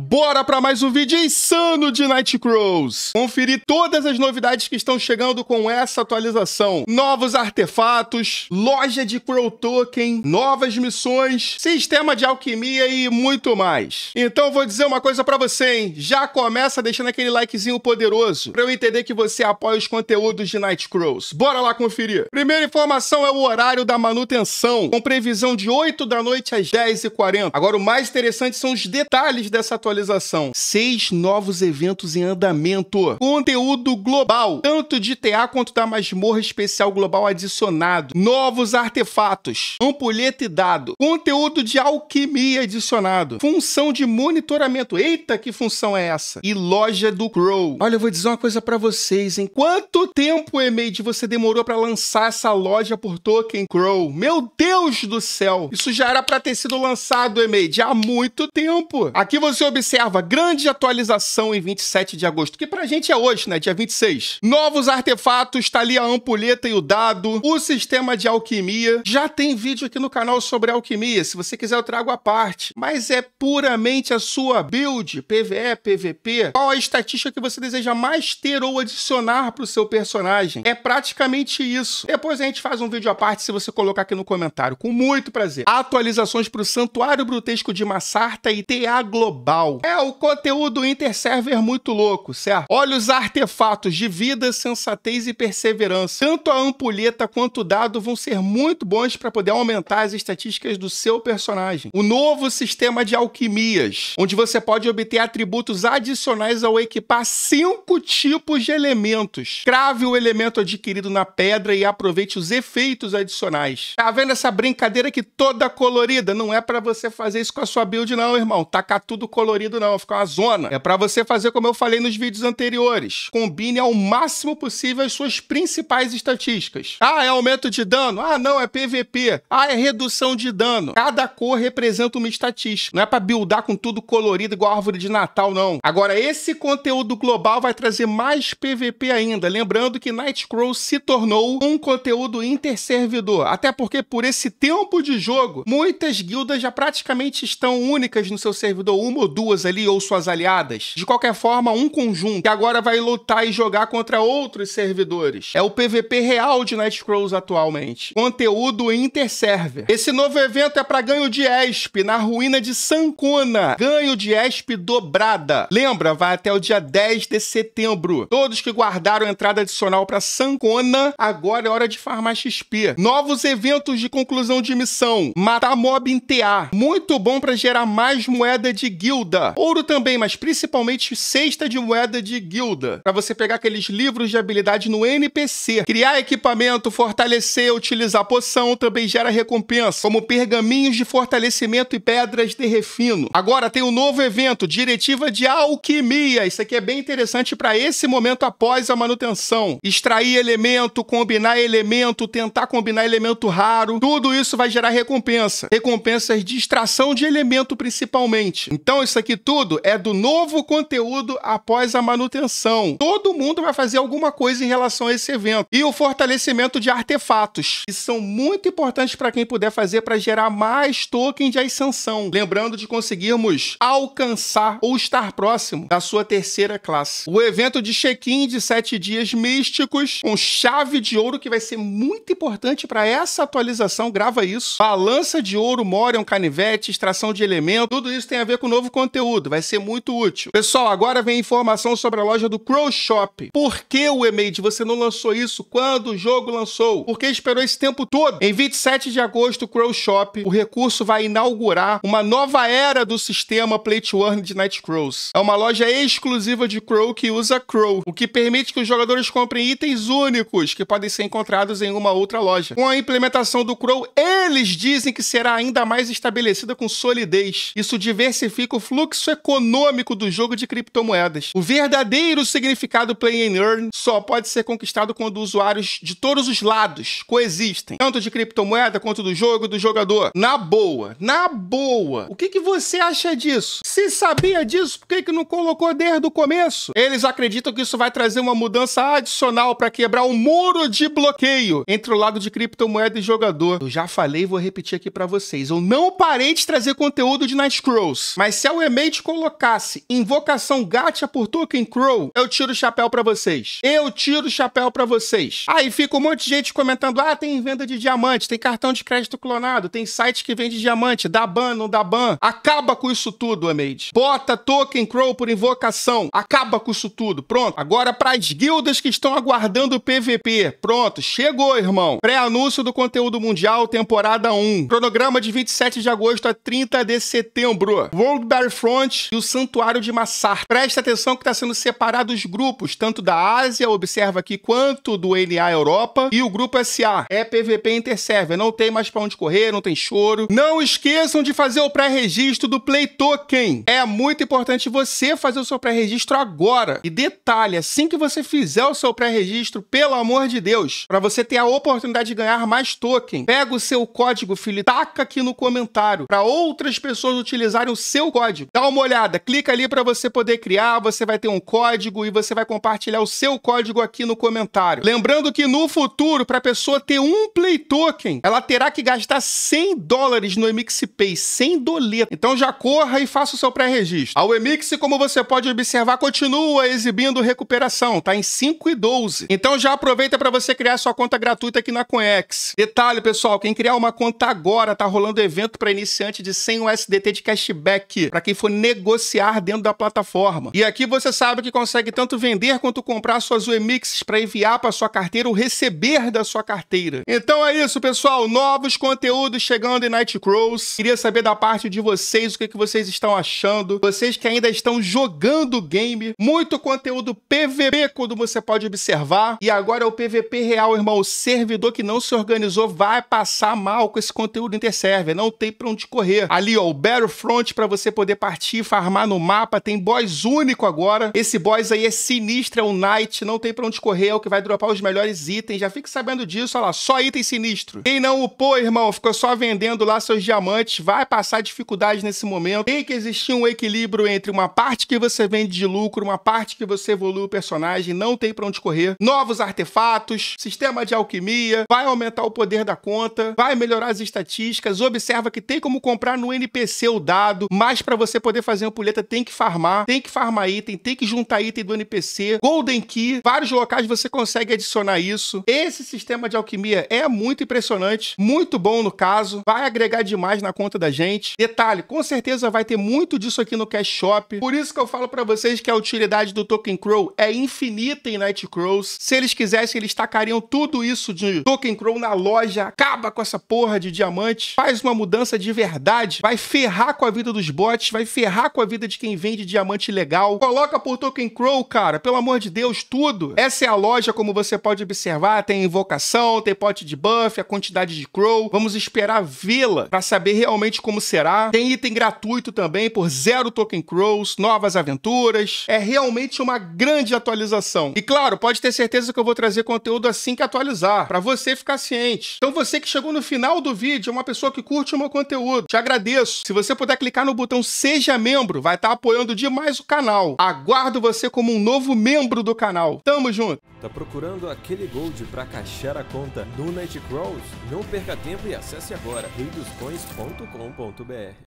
Bora para mais um vídeo insano de Nightcrows! Conferir todas as novidades que estão chegando com essa atualização. Novos artefatos, loja de Crow Token, novas missões, sistema de alquimia e muito mais. Então vou dizer uma coisa para você, hein? Já começa deixando aquele likezinho poderoso para eu entender que você apoia os conteúdos de Nightcrows. Bora lá conferir! Primeira informação é o horário da manutenção, com previsão de 8 da noite às 10h40. Agora o mais interessante são os detalhes dessa atualização atualização. Seis novos eventos em andamento. Conteúdo global, tanto de TA quanto da masmorra especial global adicionado. Novos artefatos, ampulheta e dado. Conteúdo de alquimia adicionado. Função de monitoramento. Eita, que função é essa? E loja do Crow. Olha, eu vou dizer uma coisa para vocês, hein? Quanto tempo, E-Made, você demorou para lançar essa loja por Token Crow? Meu Deus do céu! Isso já era para ter sido lançado, E-Made, há muito tempo. Aqui você observa grande atualização em 27 de agosto, que pra gente é hoje, né? Dia 26. Novos artefatos, tá ali a ampulheta e o dado, o sistema de alquimia. Já tem vídeo aqui no canal sobre alquimia, se você quiser eu trago a parte. Mas é puramente a sua build, PvE, PvP. Qual a estatística que você deseja mais ter ou adicionar pro seu personagem? É praticamente isso. Depois a gente faz um vídeo à parte se você colocar aqui no comentário, com muito prazer. Atualizações pro Santuário Brutesco de Massarta e TA Global real. É o conteúdo interserver muito louco, certo? Olha os artefatos de vida, sensatez e perseverança. Tanto a ampulheta quanto o dado vão ser muito bons para poder aumentar as estatísticas do seu personagem. O novo sistema de alquimias, onde você pode obter atributos adicionais ao equipar cinco tipos de elementos. Crave o elemento adquirido na pedra e aproveite os efeitos adicionais. Tá vendo essa brincadeira que toda colorida? Não é para você fazer isso com a sua build não, irmão. Tacar tudo colorido colorido, não. Fica uma zona. É para você fazer como eu falei nos vídeos anteriores. Combine ao máximo possível as suas principais estatísticas. Ah, é aumento de dano? Ah, não, é PVP. Ah, é redução de dano. Cada cor representa uma estatística. Não é para buildar com tudo colorido igual árvore de Natal, não. Agora, esse conteúdo global vai trazer mais PVP ainda. Lembrando que Nightcrow se tornou um conteúdo interservidor. Até porque, por esse tempo de jogo, muitas guildas já praticamente estão únicas no seu servidor, uma ou duas duas ali ou suas aliadas. De qualquer forma, um conjunto que agora vai lutar e jogar contra outros servidores. É o PVP real de Nightcrawls atualmente. Conteúdo inter-server. Esse novo evento é para ganho de ESP na ruína de Sancona. Ganho de ESP dobrada. Lembra, vai até o dia 10 de setembro. Todos que guardaram entrada adicional para Sancona, agora é hora de farmar XP. Novos eventos de conclusão de missão. Matar mob em TA. Muito bom para gerar mais moeda de guilda guilda. Ouro também, mas principalmente cesta de moeda de guilda, para você pegar aqueles livros de habilidade no NPC. Criar equipamento, fortalecer, utilizar poção também gera recompensa, como pergaminhos de fortalecimento e pedras de refino. Agora tem um novo evento, Diretiva de Alquimia. Isso aqui é bem interessante para esse momento após a manutenção. Extrair elemento, combinar elemento, tentar combinar elemento raro, tudo isso vai gerar recompensa. Recompensas de extração de elemento principalmente. Então isso aqui tudo é do novo conteúdo após a manutenção. Todo mundo vai fazer alguma coisa em relação a esse evento. E o fortalecimento de artefatos, que são muito importantes para quem puder fazer para gerar mais token de ascensão. Lembrando de conseguirmos alcançar ou estar próximo da sua terceira classe. O evento de check-in de sete dias místicos, com chave de ouro, que vai ser muito importante para essa atualização. Grava isso. Balança de ouro, Morion, canivete, extração de elemento. Tudo isso tem a ver com o novo conteúdo conteúdo, vai ser muito útil. Pessoal, agora vem informação sobre a loja do Crow Shop. Por que o e-mail você não lançou isso quando o jogo lançou? Por que esperou esse tempo todo? Em 27 de agosto, o Crow Shop, o recurso vai inaugurar uma nova era do sistema Play to Earn de Nightcrows. É uma loja exclusiva de Crow que usa Crow, o que permite que os jogadores comprem itens únicos que podem ser encontrados em uma outra loja. Com a implementação do Crow, eles dizem que será ainda mais estabelecida com solidez. Isso diversifica o fluxo fluxo econômico do jogo de criptomoedas. O verdadeiro significado play and earn só pode ser conquistado quando usuários de todos os lados coexistem, tanto de criptomoeda quanto do jogo e do jogador. Na boa, na boa. O que, que você acha disso? Se sabia disso, por que, que não colocou desde o começo? Eles acreditam que isso vai trazer uma mudança adicional para quebrar o muro de bloqueio entre o lado de criptomoeda e jogador. Eu já falei e vou repetir aqui para vocês. Eu não parei de trazer conteúdo de Night Crows, mas se a meu colocasse invocação gacha por Token Crow, eu tiro o chapéu para vocês. Eu tiro o chapéu para vocês. Aí fica um monte de gente comentando: ah, tem venda de diamante, tem cartão de crédito clonado, tem site que vende diamante, dá ban, não dá ban. Acaba com isso tudo, e Bota Token Crow por invocação. Acaba com isso tudo. Pronto. Agora para as guildas que estão aguardando o PVP. Pronto, chegou, irmão. Pré-anúncio do conteúdo mundial, temporada 1. Cronograma de 27 de agosto a 30 de setembro. World Bear Waterfront e o Santuário de Massar. Presta atenção que está sendo separado os grupos, tanto da Ásia, observa aqui, quanto do NA Europa e o grupo SA. É PVP Interserver, não tem mais para onde correr, não tem choro. Não esqueçam de fazer o pré-registro do Play Token. É muito importante você fazer o seu pré-registro agora. E detalhe, assim que você fizer o seu pré-registro, pelo amor de Deus, para você ter a oportunidade de ganhar mais token, pega o seu código, filho, taca aqui no comentário para outras pessoas utilizarem o seu código código. Dá uma olhada, clica ali para você poder criar, você vai ter um código e você vai compartilhar o seu código aqui no comentário. Lembrando que no futuro, para a pessoa ter um Play Token, ela terá que gastar 100 dólares no Emix Pay, 100 doleta. Então já corra e faça o seu pré-registro. A Emix, como você pode observar, continua exibindo recuperação, tá em 5 e 12. Então já aproveita para você criar sua conta gratuita aqui na Conex. Detalhe, pessoal, quem criar uma conta agora, tá rolando evento para iniciante de 100 USDT de cashback. Para quem e for negociar dentro da plataforma. E aqui você sabe que consegue tanto vender quanto comprar suas UEMIX para enviar para sua carteira ou receber da sua carteira. Então é isso, pessoal. Novos conteúdos chegando em Nightcrows. Queria saber da parte de vocês o que, que vocês estão achando. Vocês que ainda estão jogando o game. Muito conteúdo PVP, quando você pode observar. E agora é o PVP real, irmão. O servidor que não se organizou vai passar mal com esse conteúdo interserver. Não tem pra onde correr. Ali, ó, o Battlefront para você poder repartir, farmar no mapa. Tem boss único agora. Esse boss aí é sinistro, é um knight, não tem pra onde correr, é o que vai dropar os melhores itens. Já fique sabendo disso, olha lá, só item sinistro. Quem não upou, irmão, ficou só vendendo lá seus diamantes, vai passar dificuldade nesse momento. Tem que existir um equilíbrio entre uma parte que você vende de lucro, uma parte que você evolui o personagem, não tem pra onde correr. Novos artefatos, sistema de alquimia, vai aumentar o poder da conta, vai melhorar as estatísticas. Observa que tem como comprar no NPC o dado, mas para você você poder fazer uma puleta, tem que farmar, tem que farmar item, tem que juntar item do NPC, Golden Key, vários locais você consegue adicionar isso. Esse sistema de alquimia é muito impressionante, muito bom no caso, vai agregar demais na conta da gente. Detalhe, com certeza vai ter muito disso aqui no Cash Shop, por isso que eu falo para vocês que a utilidade do Token Crow é infinita em Night Crows. Se eles quisessem, eles tacariam tudo isso de Token Crow na loja, acaba com essa porra de diamante, faz uma mudança de verdade, vai ferrar com a vida dos bots, vai vai ferrar com a vida de quem vende diamante legal. Coloca por Token Crow, cara, pelo amor de Deus, tudo. Essa é a loja, como você pode observar, tem invocação, tem pote de buff, a quantidade de Crow. Vamos esperar vê-la para saber realmente como será. Tem item gratuito também por zero Token Crows, novas aventuras. É realmente uma grande atualização. E claro, pode ter certeza que eu vou trazer conteúdo assim que atualizar, para você ficar ciente. Então você que chegou no final do vídeo, é uma pessoa que curte o meu conteúdo. Te agradeço. Se você puder clicar no botão C Seja membro, vai estar tá apoiando demais o canal. Aguardo você como um novo membro do canal. Tamo junto! Tá procurando aquele gold para caixar a conta do Nightcrawls? Não perca tempo e acesse agora reidoscoins.com.br